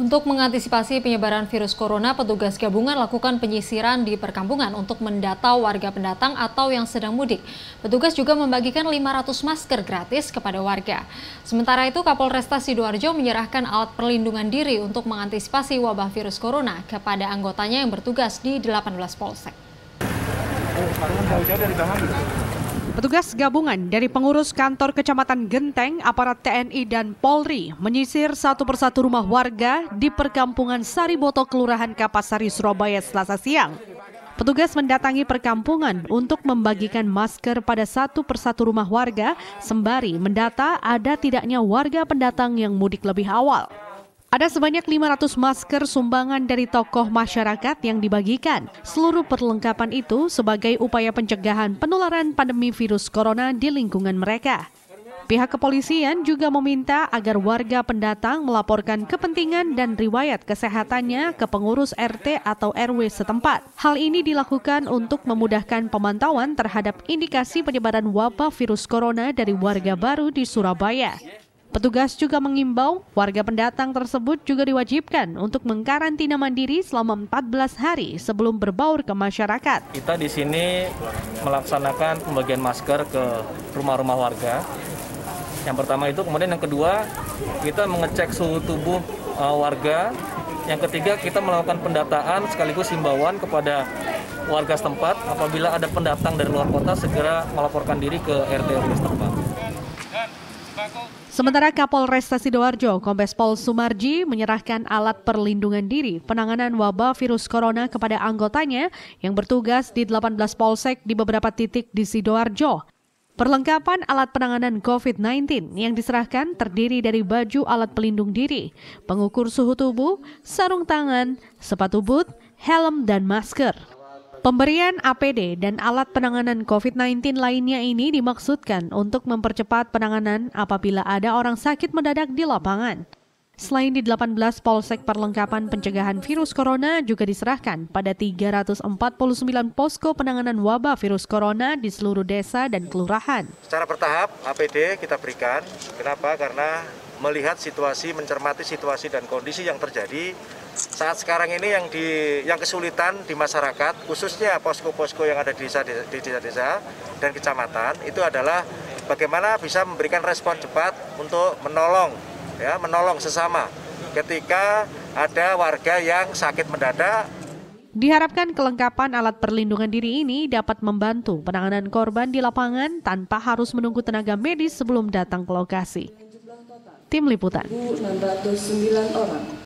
Untuk mengantisipasi penyebaran virus corona, petugas gabungan lakukan penyisiran di perkampungan untuk mendata warga pendatang atau yang sedang mudik. Petugas juga membagikan 500 masker gratis kepada warga. Sementara itu, Kapolresta Sidoarjo menyerahkan alat perlindungan diri untuk mengantisipasi wabah virus corona kepada anggotanya yang bertugas di 18 polsek. Oh, Petugas gabungan dari pengurus kantor kecamatan Genteng, aparat TNI dan Polri menyisir satu persatu rumah warga di perkampungan Sariboto, Kelurahan Kapasari, Surabaya, Selasa siang. Petugas mendatangi perkampungan untuk membagikan masker pada satu persatu rumah warga, sembari mendata ada tidaknya warga pendatang yang mudik lebih awal. Ada sebanyak 500 masker sumbangan dari tokoh masyarakat yang dibagikan. Seluruh perlengkapan itu sebagai upaya pencegahan penularan pandemi virus corona di lingkungan mereka. Pihak kepolisian juga meminta agar warga pendatang melaporkan kepentingan dan riwayat kesehatannya ke pengurus RT atau RW setempat. Hal ini dilakukan untuk memudahkan pemantauan terhadap indikasi penyebaran wabah virus corona dari warga baru di Surabaya. Petugas juga mengimbau warga pendatang tersebut juga diwajibkan untuk mengkarantina mandiri selama 14 hari sebelum berbaur ke masyarakat. Kita di sini melaksanakan pembagian masker ke rumah-rumah warga. Yang pertama itu, kemudian yang kedua kita mengecek suhu tubuh eh, warga. Yang ketiga kita melakukan pendataan sekaligus himbauan kepada warga setempat apabila ada pendatang dari luar kota segera melaporkan diri ke RT RW setempat. Sementara Kapolres Sidoarjo, Kombes Pol Sumarji menyerahkan alat perlindungan diri penanganan wabah virus corona kepada anggotanya yang bertugas di 18 polsek di beberapa titik di Sidoarjo. Perlengkapan alat penanganan COVID-19 yang diserahkan terdiri dari baju alat pelindung diri, pengukur suhu tubuh, sarung tangan, sepatu boot, helm, dan masker. Pemberian APD dan alat penanganan COVID-19 lainnya ini dimaksudkan untuk mempercepat penanganan apabila ada orang sakit mendadak di lapangan. Selain di 18 polsek perlengkapan pencegahan virus corona juga diserahkan pada 349 posko penanganan wabah virus corona di seluruh desa dan kelurahan. Secara bertahap APD kita berikan. Kenapa? Karena melihat situasi, mencermati situasi dan kondisi yang terjadi saat sekarang ini yang di yang kesulitan di masyarakat khususnya posko-posko yang ada di desa di desa dan kecamatan itu adalah bagaimana bisa memberikan respon cepat untuk menolong ya menolong sesama ketika ada warga yang sakit mendadak Diharapkan kelengkapan alat perlindungan diri ini dapat membantu penanganan korban di lapangan tanpa harus menunggu tenaga medis sebelum datang ke lokasi. Tim Liputan. 609 orang.